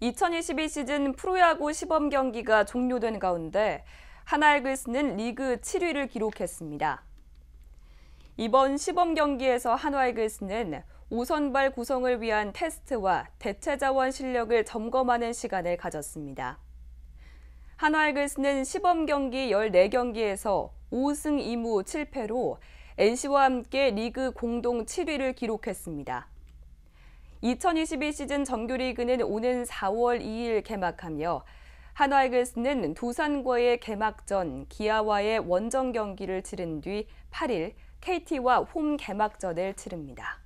2022 시즌 프로야구 시범 경기가 종료된 가운데 한화일글스는 리그 7위를 기록했습니다. 이번 시범 경기에서 한화이글스는 5선발 구성을 위한 테스트와 대체 자원 실력을 점검하는 시간을 가졌습니다. 한화이글스는 시범 경기 14경기에서 5승 2무 7패로 NC와 함께 리그 공동 7위를 기록했습니다. 2 0 2 2 시즌 정규리그는 오는 4월 2일 개막하며 한화이글스는 두산과의 개막전, 기아와의 원정 경기를 치른 뒤 8일 KT와 홈 개막전을 치릅니다.